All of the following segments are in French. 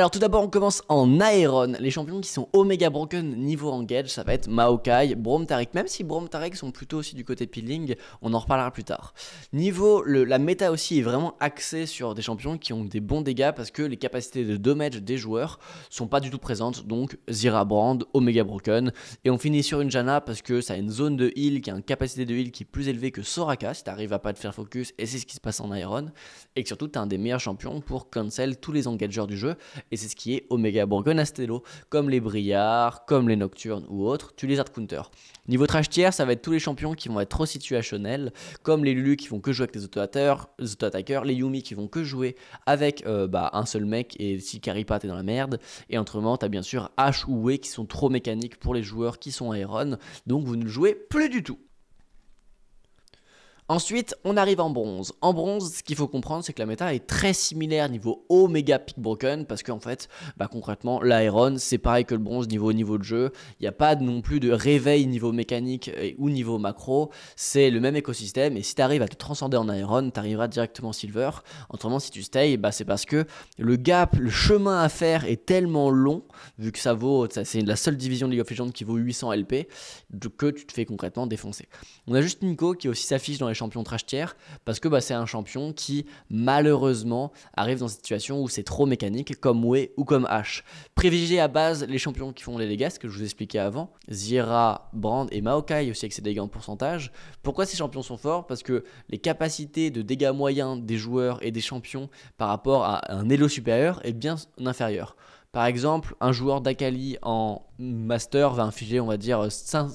Alors tout d'abord, on commence en Aeron. Les champions qui sont Omega Broken niveau engage, ça va être Maokai, Brom Tarek. Même si Brom Tarek sont plutôt aussi du côté peeling, on en reparlera plus tard. Niveau, le, la méta aussi est vraiment axée sur des champions qui ont des bons dégâts parce que les capacités de damage des joueurs sont pas du tout présentes. Donc Zira Brand, Omega Broken. Et on finit sur une Janna parce que ça a une zone de heal qui a une capacité de heal qui est plus élevée que Soraka si t'arrives à pas te faire focus. Et c'est ce qui se passe en Iron. Et que surtout, t'es un des meilleurs champions pour cancel tous les engageurs du jeu et c'est ce qui est Omega Borgonastello, comme les Briards, comme les Nocturnes ou autres, tu les art counter. Niveau trash tier, ça va être tous les champions qui vont être trop situationnels, comme les Lulu qui vont que jouer avec les auto-attaqueurs, les Yumi qui vont que jouer avec euh, bah, un seul mec, et si Karipa t'es dans la merde, et autrement as bien sûr H ou W qui sont trop mécaniques pour les joueurs qui sont Aeron, donc vous ne le jouez plus du tout. Ensuite, on arrive en bronze. En bronze, ce qu'il faut comprendre, c'est que la méta est très similaire niveau Omega Peak Broken, parce qu'en fait, bah, concrètement, l'Iron, c'est pareil que le bronze niveau, niveau de jeu. Il n'y a pas non plus de réveil niveau mécanique et, euh, ou niveau macro. C'est le même écosystème, et si tu arrives à te transcender en Iron, tu arriveras directement Silver. Autrement, si tu stays, bah, c'est parce que le gap, le chemin à faire est tellement long, vu que ça vaut, c'est la seule division de League of Legends qui vaut 800 LP, que tu te fais concrètement défoncer. On a juste Nico qui aussi s'affiche dans les Champion trash tier parce que bah, c'est un champion qui malheureusement arrive dans une situation où c'est trop mécanique comme Way ou comme H. Privilégiez à base les champions qui font les dégâts, ce que je vous expliquais avant, Zira, Brand et Maokai aussi avec ses dégâts en pourcentage. Pourquoi ces champions sont forts Parce que les capacités de dégâts moyens des joueurs et des champions par rapport à un elo supérieur est bien inférieure par exemple, un joueur d'Akali en master va infliger, on va dire, 600,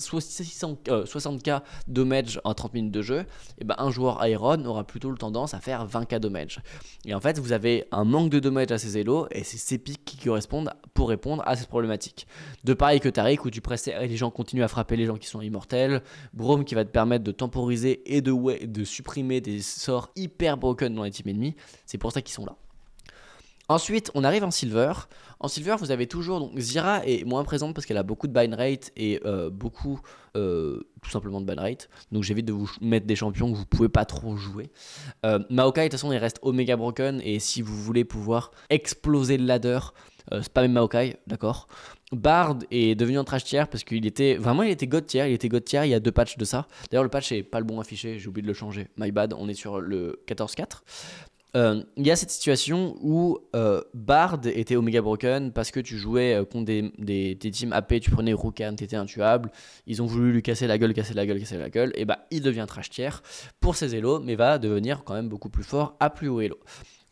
60k damage en 30 minutes de jeu. Et eh ben, un joueur Iron aura plutôt le tendance à faire 20k damage. Et en fait, vous avez un manque de damage à ces élos et c'est ces pics qui correspondent pour répondre à cette problématique. De pareil que Taric, où tu presses et les gens continuent à frapper les gens qui sont immortels. Brome qui va te permettre de temporiser et de, de supprimer des sorts hyper broken dans les teams ennemis. C'est pour ça qu'ils sont là. Ensuite, on arrive en silver. En silver, vous avez toujours donc Zira est moins présente parce qu'elle a beaucoup de bind rate et euh, beaucoup euh, tout simplement de bind rate. Donc j'évite de vous mettre des champions que vous pouvez pas trop jouer. Euh, Maokai de toute façon, il reste Omega broken et si vous voulez pouvoir exploser le ladder, c'est pas même Maokai, d'accord. Bard est devenu un trash tier parce qu'il était vraiment il était god tier, il était god tier il y a deux patchs de ça. D'ailleurs le patch est pas le bon affiché, j'ai oublié de le changer. My bad, on est sur le 14-4. Euh, il y a cette situation où euh, Bard était Omega Broken parce que tu jouais euh, contre des, des, teams AP, tu prenais Rukan, t'étais intuable, ils ont voulu lui casser la gueule, casser la gueule, casser la gueule, et bah il devient trash tier pour ses élos, mais va devenir quand même beaucoup plus fort à plus haut élo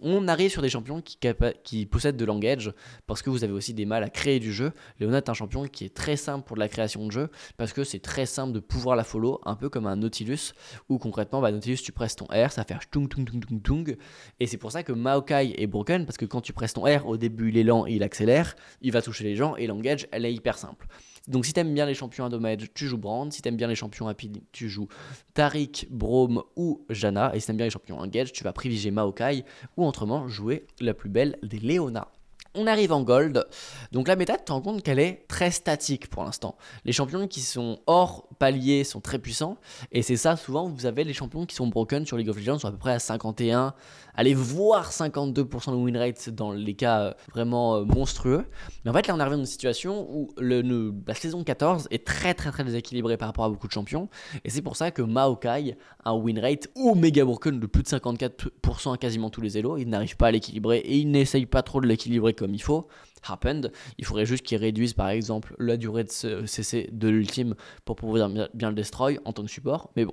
on arrive sur des champions qui, possèdent de langage, parce que vous avez aussi des mal à créer du jeu. Léonard est un champion qui est très simple pour la création de jeu parce que c'est très simple de pouvoir la follow, un peu comme un Nautilus où concrètement, bah, Nautilus, tu presses ton R, ça fait faire tung tung tung tung tung. Et c'est pour ça que Maokai est broken parce que quand tu presses ton R, au début il est lent et il accélère, il va toucher les gens et langage, elle est hyper simple. Donc si t'aimes bien les champions à dommage, tu joues Brand. Si t'aimes bien les champions rapides, tu joues Tarik, Brome ou Jana. Et si t'aimes bien les champions engage, tu vas privilégier Maokai ou autrement jouer la plus belle des Leona on arrive en gold. Donc la méthode, tu te rends compte qu'elle est très statique pour l'instant. Les champions qui sont hors palier sont très puissants. Et c'est ça, souvent, vous avez les champions qui sont broken sur League of Legends sont à peu près à 51, allez voir 52% de win rate dans les cas euh, vraiment euh, monstrueux. Mais en fait, là, on arrive dans une situation où la saison 14 est très très très déséquilibrée par rapport à beaucoup de champions. Et c'est pour ça que Maokai a un win rate méga broken de plus de 54% à quasiment tous les élos. Il n'arrive pas à l'équilibrer et il n'essaye pas trop de l'équilibrer comme il faut, happened. Il faudrait juste qu'ils réduisent par exemple la durée de ce CC de l'ultime pour pouvoir bien le destroy en tant que support. Mais bon,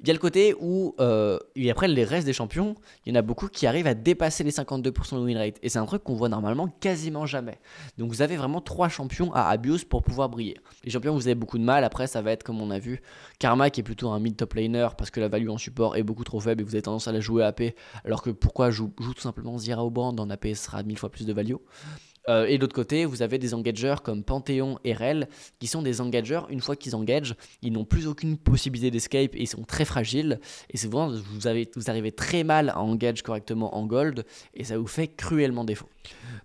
il y a le côté où, euh, et après les restes des champions, il y en a beaucoup qui arrivent à dépasser les 52% de win rate. Et c'est un truc qu'on voit normalement quasiment jamais. Donc vous avez vraiment trois champions à abuse pour pouvoir briller. Les champions, vous avez beaucoup de mal. Après, ça va être comme on a vu, Karma qui est plutôt un mid top laner parce que la value en support est beaucoup trop faible et vous avez tendance à la jouer AP. Alors que pourquoi joue, tout simplement Zira au brand en AP sera mille fois plus de value. Euh, et de l'autre côté, vous avez des engageurs comme Panthéon et Rel, qui sont des engageurs une fois qu'ils engagent, ils n'ont plus aucune possibilité d'escape et ils sont très fragiles. Et souvent, vous, avez, vous arrivez très mal à engage correctement en gold, et ça vous fait cruellement défaut.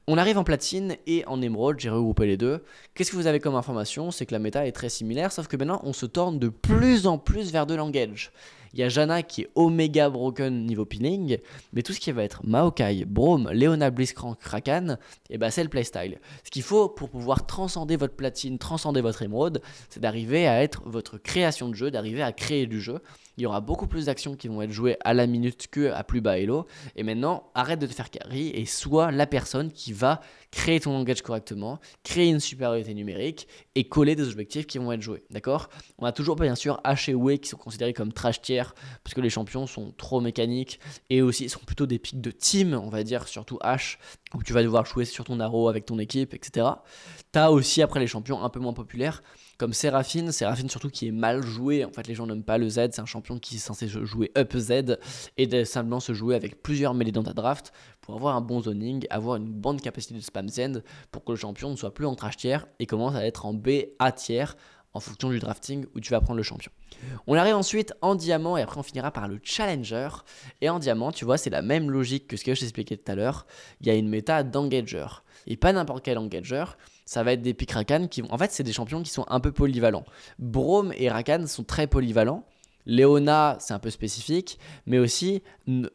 On arrive en platine et en émeraude, j'ai regroupé les deux. Qu'est-ce que vous avez comme information C'est que la méta est très similaire, sauf que maintenant, on se tourne de plus en plus vers de l'engage. Il y a Jana qui est oméga broken niveau pinning, mais tout ce qui va être Maokai, Brome, Leona Blitzcrank, Kraken, et eh ben c'est le playstyle. Ce qu'il faut pour pouvoir transcender votre platine, transcender votre émeraude, c'est d'arriver à être votre création de jeu, d'arriver à créer du jeu il y aura beaucoup plus d'actions qui vont être jouées à la minute que à plus bas hello. Et maintenant, arrête de te faire carry et sois la personne qui va créer ton langage correctement, créer une supériorité numérique et coller des objectifs qui vont être joués. D'accord On a toujours bien sûr H et Way e qui sont considérés comme trash tiers parce que les champions sont trop mécaniques et aussi sont plutôt des pics de team, on va dire, surtout H, où tu vas devoir jouer sur ton arrow avec ton équipe, etc. T'as aussi après les champions un peu moins populaires comme Séraphine. Séraphine, surtout, qui est mal joué. En fait, les gens n'aiment pas le Z. C'est un champion qui est censé jouer up Z et simplement se jouer avec plusieurs mêlées dans ta draft pour avoir un bon zoning, avoir une bonne capacité de spam Z pour que le champion ne soit plus en trash tiers et commence à être en B à tiers en fonction du drafting où tu vas prendre le champion. On arrive ensuite en diamant et après on finira par le challenger. Et en diamant, tu vois, c'est la même logique que ce que je t'expliquais tout à l'heure. Il y a une méta d'engager. Et pas n'importe quel engager, ça va être des pics Rakan qui vont. En fait, c'est des champions qui sont un peu polyvalents. Brome et Rakan sont très polyvalents. Leona, c'est un peu spécifique, mais aussi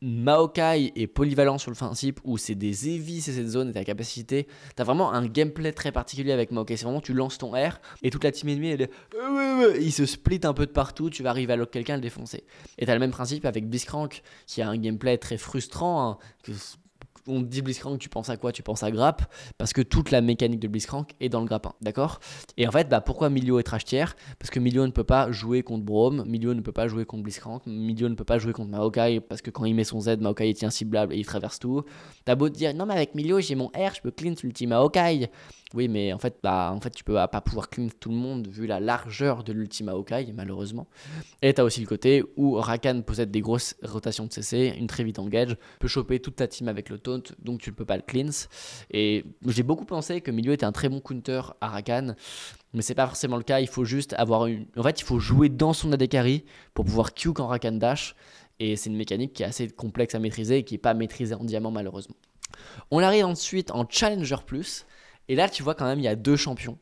Maokai est polyvalent sur le principe où c'est des évis, c'est cette zone et ta capacité. T'as vraiment un gameplay très particulier avec Maokai. C'est vraiment tu lances ton R et toute la team ennemie, elle, est... Euh, il se split un peu de partout, tu vas arriver à quelqu'un le défoncer. Et t'as le même principe avec Biscrank qui a un gameplay très frustrant, hein, que on dit Blitzcrank, tu penses à quoi Tu penses à grappe, parce que toute la mécanique de Blitzcrank est dans le grappin, d'accord Et en fait, bah, pourquoi Milio est trash tier Parce que Milio ne peut pas jouer contre Brome, Milio ne peut pas jouer contre Blitzcrank, Milio ne peut pas jouer contre Maokai, parce que quand il met son Z, Maokai est inciblable et il traverse tout. T'as beau te dire, non mais avec Milio, j'ai mon R, je peux clean l'ulti Maokai. Oui, mais en fait, bah, en fait tu peux pas pouvoir clean tout le monde vu la largeur de l'Ultima Hawkeye, malheureusement. Et tu as aussi le côté où Rakan possède des grosses rotations de CC, une très vite engage, peut choper toute ta team avec le taunt, donc tu ne peux pas le cleanse. Et j'ai beaucoup pensé que Milieu était un très bon counter à Rakan, mais c'est pas forcément le cas. Il faut juste avoir une. En fait, il faut jouer dans son AD pour pouvoir Q quand Rakan dash. Et c'est une mécanique qui est assez complexe à maîtriser et qui n'est pas maîtrisée en diamant, malheureusement. On arrive ensuite en Challenger Plus. Et là, tu vois quand même, il y a deux champions,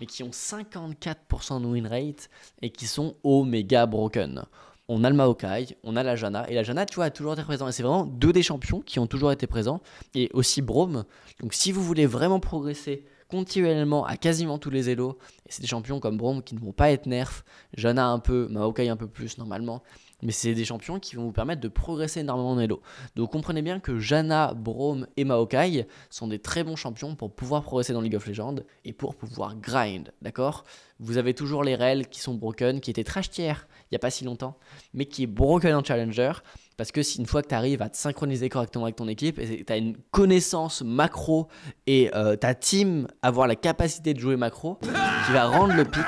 mais qui ont 54% de win rate et qui sont Omega broken. On a le Maokai, on a la Jana, et la Jana, tu vois, a toujours été présent. Et c'est vraiment deux des champions qui ont toujours été présents, et aussi Brome. Donc si vous voulez vraiment progresser continuellement à quasiment tous les élos, et c'est des champions comme Brome qui ne vont pas être nerfs, Jana un peu, Maokai un peu plus normalement, mais c'est des champions qui vont vous permettre de progresser énormément en Elo. Donc comprenez bien que Jana, Brome et Maokai sont des très bons champions pour pouvoir progresser dans League of Legends et pour pouvoir grind, d'accord Vous avez toujours les rels qui sont broken, qui étaient trash tiers il n'y a pas si longtemps, mais qui est broken en challenger parce que si une fois que tu arrives à te synchroniser correctement avec ton équipe, tu as une connaissance macro et euh, ta team avoir la capacité de jouer macro qui va rendre le pic,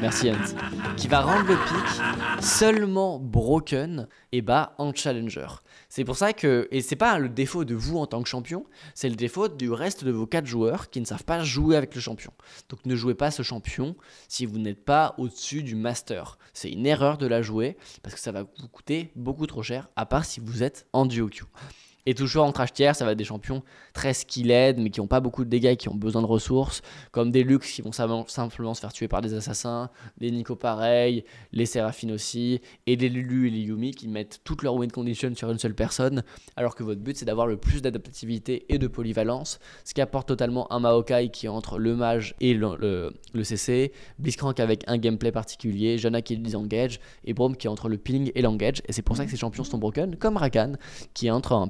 merci Hans, qui va rendre le pic seulement broken et bas en challenger. C'est pour ça que, et c'est pas le défaut de vous en tant que champion, c'est le défaut du reste de vos quatre joueurs qui ne savent pas jouer avec le champion. Donc ne jouez pas ce champion si vous n'êtes pas au-dessus du master. C'est une erreur de la jouer parce que ça va vous coûter beaucoup trop cher à part si vous êtes en duo et toujours en trash tier, ça va des champions très skilled, mais qui n'ont pas beaucoup de dégâts et qui ont besoin de ressources, comme des Lux qui vont simplement se faire tuer par des assassins, des Nico pareil, les Seraphine aussi, et des Lulu et les Yumi qui mettent toute leur win condition sur une seule personne, alors que votre but c'est d'avoir le plus d'adaptativité et de polyvalence, ce qui apporte totalement un Maokai qui est entre le mage et le, CC, Blitzcrank avec un gameplay particulier, Jana qui est disengage, et Brom qui est entre le peeling et l'engage, et c'est pour ça que ces champions sont broken, comme Rakan qui est entre un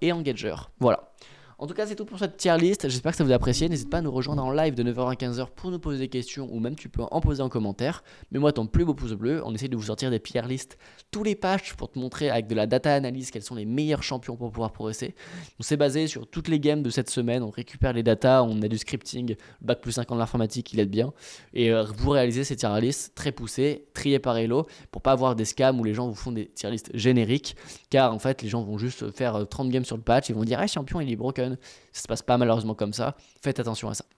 et engager. Voilà. En tout cas, c'est tout pour cette tier list. J'espère que ça vous a apprécié. N'hésite pas à nous rejoindre en live de 9h à 15h pour nous poser des questions ou même tu peux en poser en commentaire. mais moi ton plus beau pouce bleu. On essaie de vous sortir des tier list tous les patchs pour te montrer avec de la data analyse quels sont les meilleurs champions pour pouvoir progresser. On s'est basé sur toutes les games de cette semaine. On récupère les datas, on a du scripting, le bac plus 5 ans de l'informatique, il aide bien. Et euh, vous réalisez ces tier lists très poussées, triées par Elo pour pas avoir des scams où les gens vous font des tier list génériques car en fait les gens vont juste faire 30 euh, games sur le patch et vont dire ah, champion il est broken ça se passe pas malheureusement comme ça. Faites attention à ça.